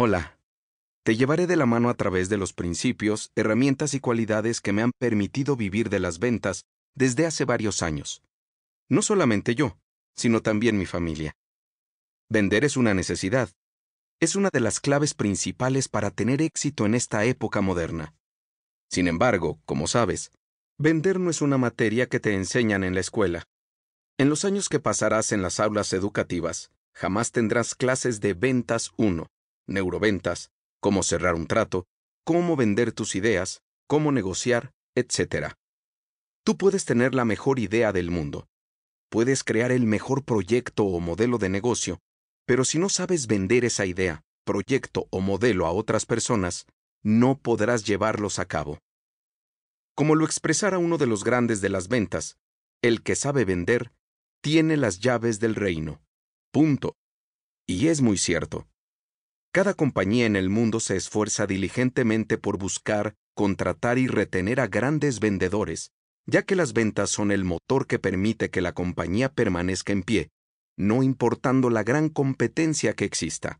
Hola. Te llevaré de la mano a través de los principios, herramientas y cualidades que me han permitido vivir de las ventas desde hace varios años. No solamente yo, sino también mi familia. Vender es una necesidad. Es una de las claves principales para tener éxito en esta época moderna. Sin embargo, como sabes, vender no es una materia que te enseñan en la escuela. En los años que pasarás en las aulas educativas, jamás tendrás clases de ventas 1, neuroventas, cómo cerrar un trato, cómo vender tus ideas, cómo negociar, etc. Tú puedes tener la mejor idea del mundo. Puedes crear el mejor proyecto o modelo de negocio, pero si no sabes vender esa idea, proyecto o modelo a otras personas, no podrás llevarlos a cabo. Como lo expresara uno de los grandes de las ventas, el que sabe vender tiene las llaves del reino. Punto. Y es muy cierto. Cada compañía en el mundo se esfuerza diligentemente por buscar, contratar y retener a grandes vendedores, ya que las ventas son el motor que permite que la compañía permanezca en pie, no importando la gran competencia que exista.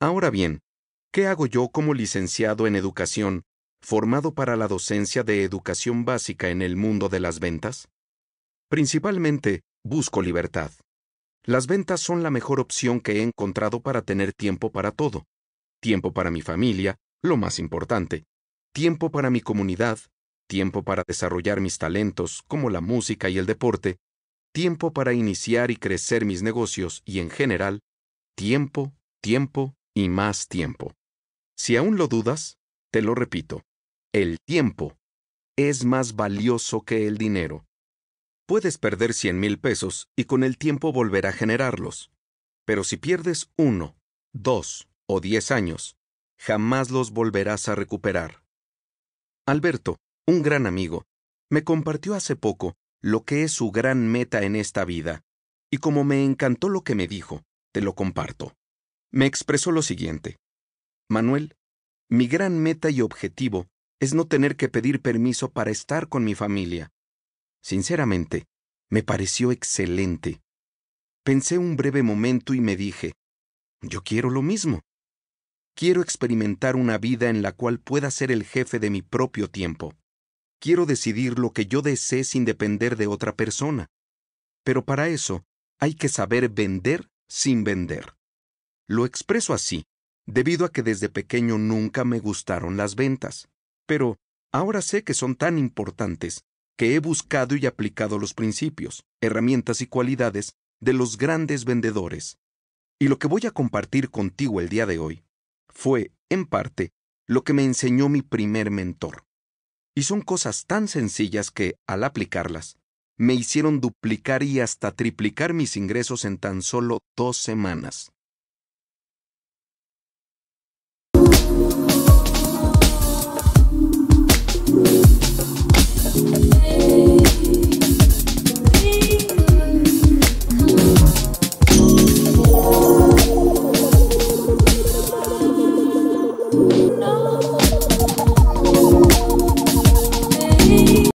Ahora bien, ¿qué hago yo como licenciado en educación, formado para la docencia de educación básica en el mundo de las ventas? Principalmente, busco libertad. Las ventas son la mejor opción que he encontrado para tener tiempo para todo. Tiempo para mi familia, lo más importante. Tiempo para mi comunidad. Tiempo para desarrollar mis talentos, como la música y el deporte. Tiempo para iniciar y crecer mis negocios y, en general, tiempo, tiempo y más tiempo. Si aún lo dudas, te lo repito. El tiempo es más valioso que el dinero. Puedes perder cien mil pesos y con el tiempo volver a generarlos. Pero si pierdes uno, dos o diez años, jamás los volverás a recuperar. Alberto, un gran amigo, me compartió hace poco lo que es su gran meta en esta vida, y como me encantó lo que me dijo, te lo comparto. Me expresó lo siguiente. Manuel, mi gran meta y objetivo es no tener que pedir permiso para estar con mi familia, Sinceramente, me pareció excelente. Pensé un breve momento y me dije, yo quiero lo mismo. Quiero experimentar una vida en la cual pueda ser el jefe de mi propio tiempo. Quiero decidir lo que yo desee sin depender de otra persona. Pero para eso hay que saber vender sin vender. Lo expreso así, debido a que desde pequeño nunca me gustaron las ventas. Pero ahora sé que son tan importantes que he buscado y aplicado los principios, herramientas y cualidades de los grandes vendedores. Y lo que voy a compartir contigo el día de hoy fue, en parte, lo que me enseñó mi primer mentor. Y son cosas tan sencillas que, al aplicarlas, me hicieron duplicar y hasta triplicar mis ingresos en tan solo dos semanas.